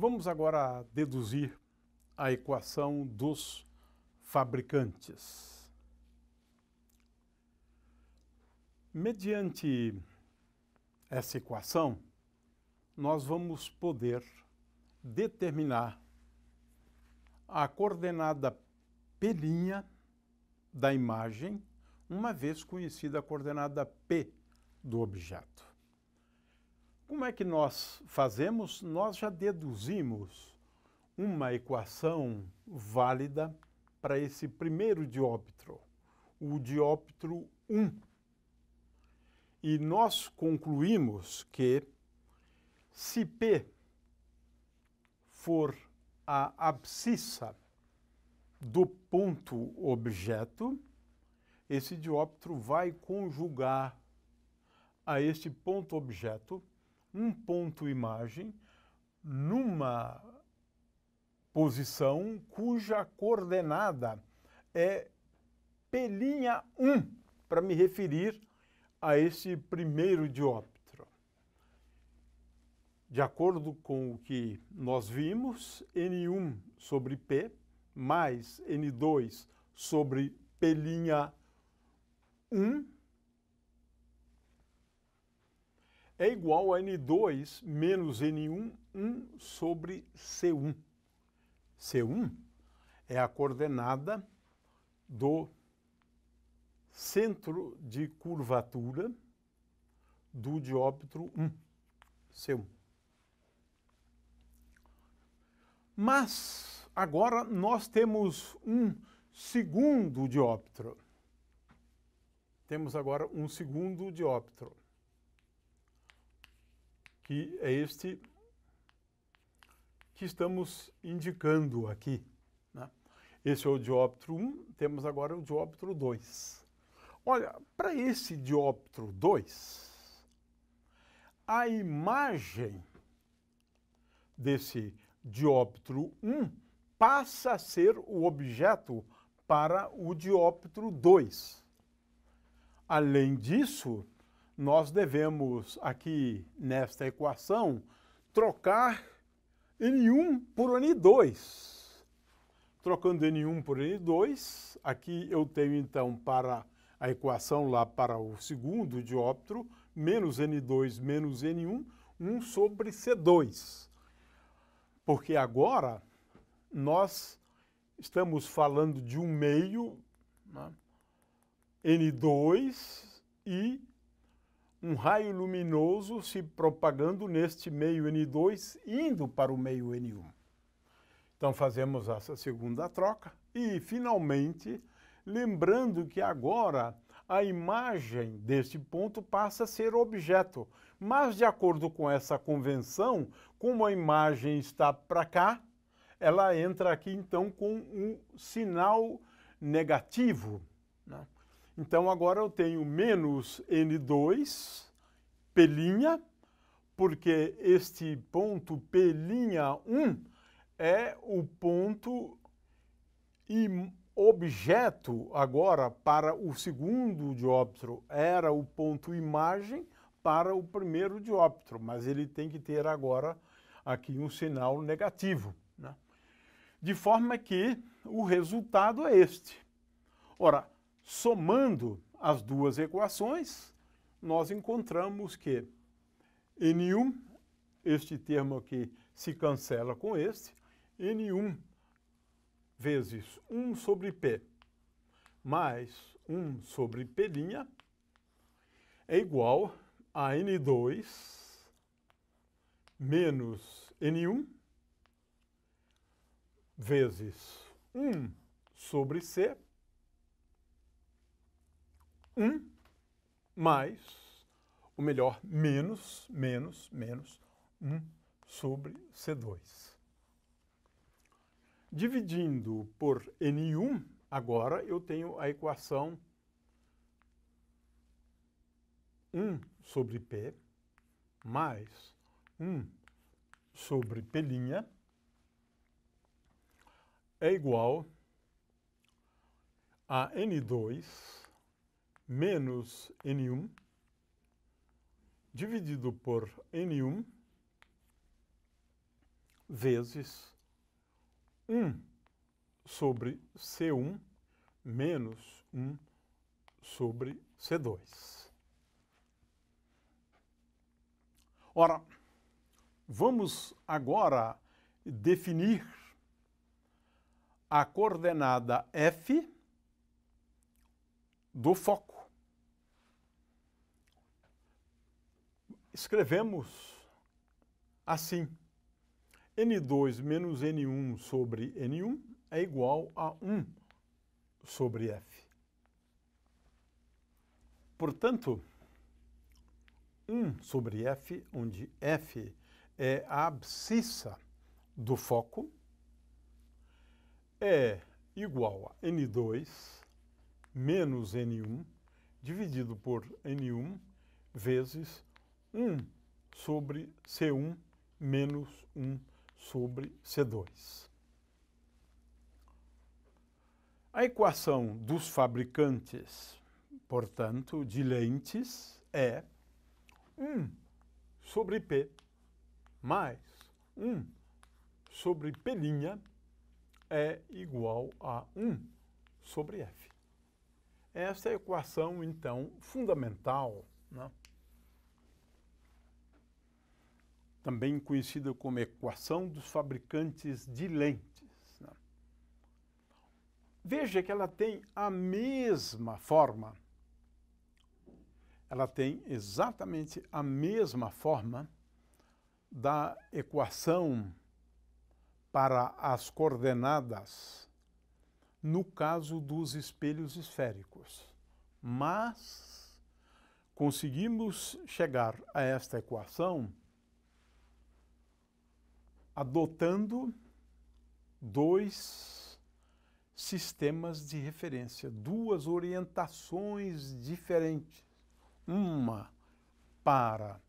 Vamos agora deduzir a equação dos fabricantes. Mediante essa equação, nós vamos poder determinar a coordenada P' da imagem, uma vez conhecida a coordenada P do objeto. Como é que nós fazemos? Nós já deduzimos uma equação válida para esse primeiro dióptro, o dióptro 1. E nós concluímos que se P for a abscissa do ponto objeto, esse dióptro vai conjugar a este ponto objeto um ponto imagem numa posição cuja coordenada é pelinha 1, para me referir a esse primeiro dióptro. De acordo com o que nós vimos, N1 sobre P mais N2 sobre pelinha 1 é igual a N2 menos N1, 1 sobre C1. C1 é a coordenada do centro de curvatura do dióptro 1, C1. Mas agora nós temos um segundo dióptro. Temos agora um segundo dióptro que é este que estamos indicando aqui. Né? Esse é o dióptro 1, temos agora o dióptro 2. Olha, para esse dióptro 2, a imagem desse dióptro 1 passa a ser o objeto para o dióptro 2. Além disso, nós devemos aqui nesta equação trocar N1 por N2. Trocando N1 por N2, aqui eu tenho então para a equação lá para o segundo dióptro, menos N2 menos N1, 1 sobre C2. Porque agora nós estamos falando de um meio, né? N2 e um raio luminoso se propagando neste meio N2, indo para o meio N1. Então fazemos essa segunda troca e, finalmente, lembrando que agora a imagem deste ponto passa a ser objeto, mas de acordo com essa convenção, como a imagem está para cá, ela entra aqui então com um sinal negativo. Né? Então agora eu tenho menos N2, pelinha, porque este ponto P'1 é o ponto e objeto agora para o segundo dióptro, era o ponto imagem para o primeiro dióptro, mas ele tem que ter agora aqui um sinal negativo. Né? De forma que o resultado é este. Ora, Somando as duas equações, nós encontramos que N1, este termo aqui se cancela com este, N1 vezes 1 sobre P mais 1 sobre P' é igual a N2 menos N1 vezes 1 sobre C 1 mais, ou melhor, menos, menos, menos 1 sobre C2. Dividindo por N1, agora eu tenho a equação 1 sobre P mais 1 sobre P' é igual a N2 menos N1 dividido por N1 vezes 1 sobre C1 menos 1 sobre C2. Ora, vamos agora definir a coordenada F do foco. escrevemos assim. N2 menos N1 sobre N1 é igual a 1 sobre F. Portanto, 1 sobre F, onde F é a abscissa do foco, é igual a N2 menos N1 dividido por N1 vezes 1 sobre C1 menos 1 sobre C2. A equação dos fabricantes, portanto, de lentes é 1 sobre P mais 1 sobre P' é igual a 1 sobre F. Essa é a equação, então, fundamental né, também conhecida como equação dos fabricantes de lentes. Né? Veja que ela tem a mesma forma. Ela tem exatamente a mesma forma da equação para as coordenadas no caso dos espelhos esféricos. Mas conseguimos chegar a esta equação adotando dois sistemas de referência, duas orientações diferentes. Uma para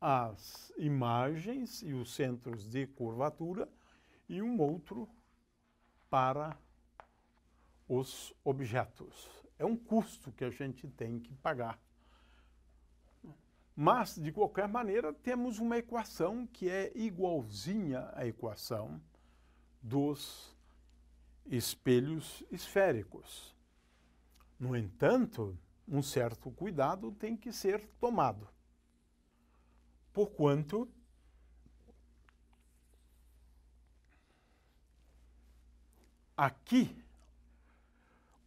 as imagens e os centros de curvatura e um outro para os objetos. É um custo que a gente tem que pagar mas, de qualquer maneira, temos uma equação que é igualzinha à equação dos espelhos esféricos. No entanto, um certo cuidado tem que ser tomado, porquanto aqui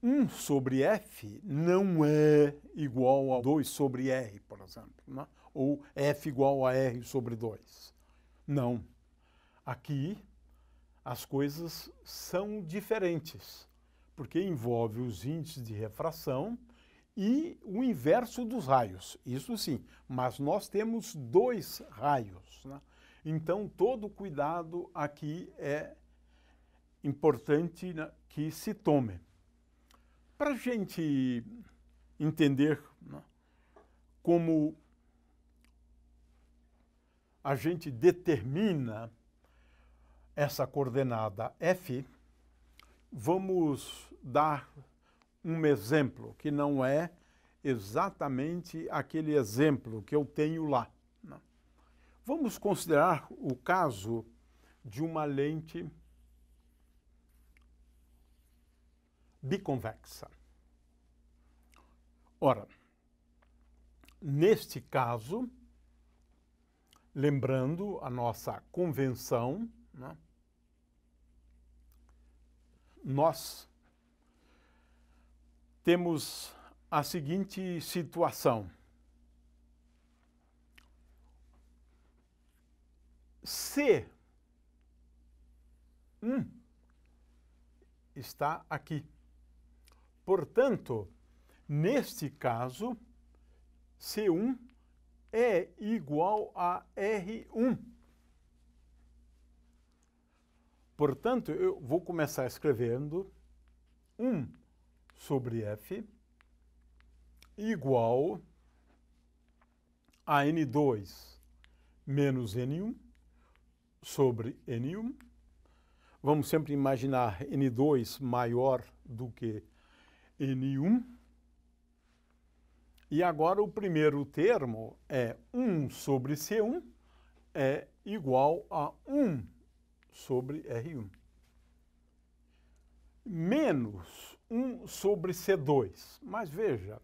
1 sobre f não é igual a 2 sobre r, por exemplo, né? ou f igual a r sobre 2. Não. Aqui as coisas são diferentes, porque envolve os índices de refração e o inverso dos raios. Isso sim, mas nós temos dois raios. Né? Então, todo cuidado aqui é importante né, que se tome. Para a gente entender né, como a gente determina essa coordenada F, vamos dar um exemplo que não é exatamente aquele exemplo que eu tenho lá. Né. Vamos considerar o caso de uma lente biconvexa. Ora, neste caso, lembrando a nossa convenção, né, nós temos a seguinte situação. c um está aqui. Portanto, neste caso, C1 é igual a R1. Portanto, eu vou começar escrevendo 1 sobre F igual a N2 menos N1 sobre N1. Vamos sempre imaginar N2 maior do que N1. E agora o primeiro termo é 1 sobre C1 é igual a 1 sobre R1. Menos 1 sobre C2. Mas veja,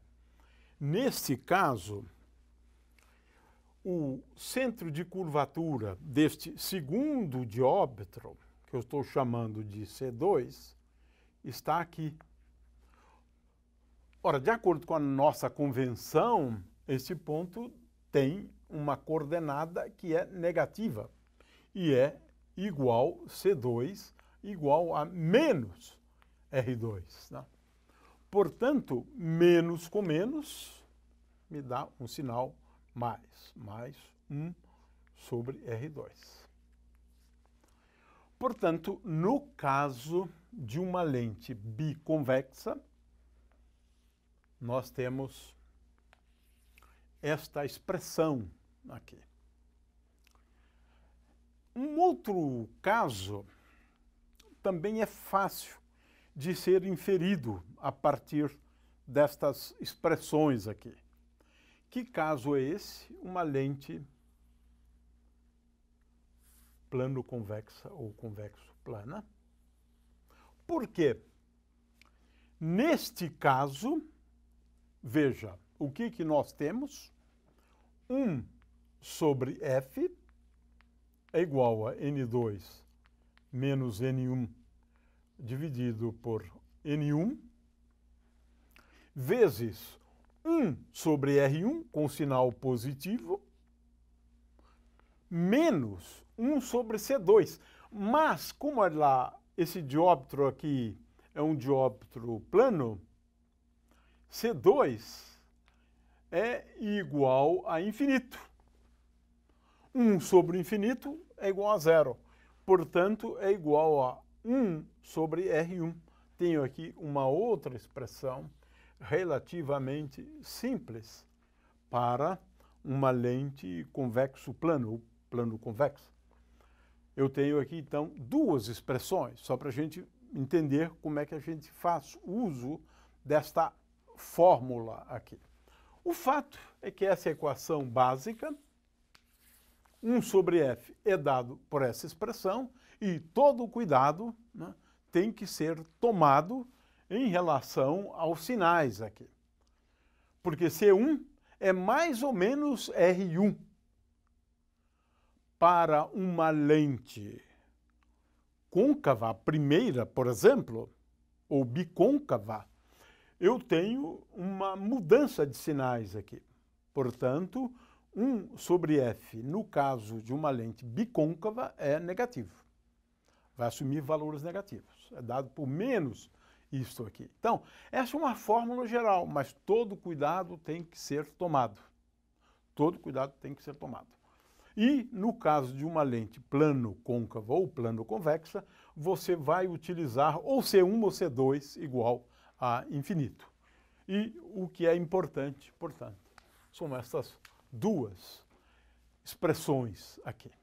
neste caso, o centro de curvatura deste segundo dióptro, que eu estou chamando de C2, está aqui. Ora, de acordo com a nossa convenção, esse ponto tem uma coordenada que é negativa e é igual C2 igual a menos R2. Né? Portanto, menos com menos me dá um sinal mais, mais 1 sobre R2. Portanto, no caso de uma lente biconvexa, nós temos esta expressão aqui. Um outro caso também é fácil de ser inferido a partir destas expressões aqui. Que caso é esse? Uma lente plano convexa ou convexo plana. Por quê? Neste caso, Veja, o que, que nós temos? 1 sobre F é igual a N2 menos N1 dividido por N1 vezes 1 sobre R1 com sinal positivo menos 1 sobre C2. Mas, como é lá esse dióptro aqui é um dióptro plano, C2 é igual a infinito. 1 sobre infinito é igual a zero. Portanto, é igual a 1 sobre R1. Tenho aqui uma outra expressão relativamente simples para uma lente convexo plano, ou plano convexo. Eu tenho aqui, então, duas expressões, só para a gente entender como é que a gente faz uso desta fórmula aqui. O fato é que essa equação básica, 1 sobre f, é dado por essa expressão e todo cuidado né, tem que ser tomado em relação aos sinais aqui. Porque C1 é mais ou menos R1 para uma lente côncava, primeira, por exemplo, ou bicôncava, eu tenho uma mudança de sinais aqui. Portanto, 1 sobre f, no caso de uma lente bicôncava, é negativo. Vai assumir valores negativos. É dado por menos isto aqui. Então, essa é uma fórmula geral, mas todo cuidado tem que ser tomado. Todo cuidado tem que ser tomado. E no caso de uma lente plano côncava ou plano convexa, você vai utilizar ou C1 ou C2 igual a infinito. E o que é importante, portanto, são essas duas expressões aqui.